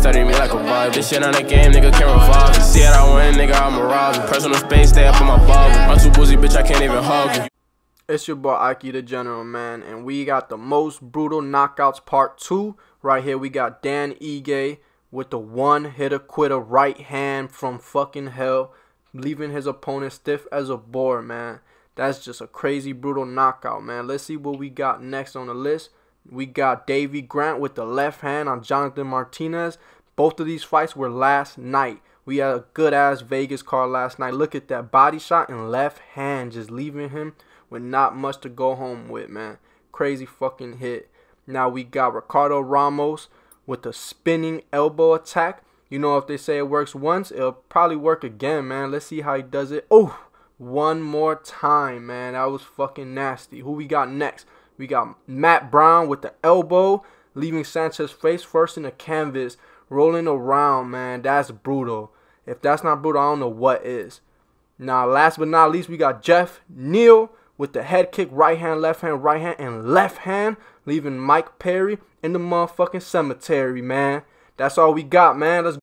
study me like a Bible. This shit on the game, nigga can't revive. You see it, I win, nigga, I'm a robber. Personal space, stay up on my bubble. I'm too boozy, bitch, I can't even hug you. It's your boy Aki the General, man, and we got the most brutal knockouts part two. Right here, we got Dan Ige with the one hitter quitter right hand from fucking hell, leaving his opponent stiff as a board, man. That's just a crazy brutal knockout, man. Let's see what we got next on the list. We got Davy Grant with the left hand on Jonathan Martinez. Both of these fights were last night. We had a good ass Vegas card last night. Look at that body shot and left hand just leaving him with not much to go home with, man. Crazy fucking hit. Now we got Ricardo Ramos with a spinning elbow attack. You know, if they say it works once, it'll probably work again, man. Let's see how he does it. Oh, one more time, man. That was fucking nasty. Who we got next? We got Matt Brown with the elbow, leaving Sanchez face first in the canvas, rolling around, man. That's brutal. If that's not brutal, I don't know what is. Now, last but not least, we got Jeff Neal with the head kick, right hand, left hand, right hand, and left hand, leaving Mike Perry in the motherfucking cemetery, man. That's all we got, man. Let's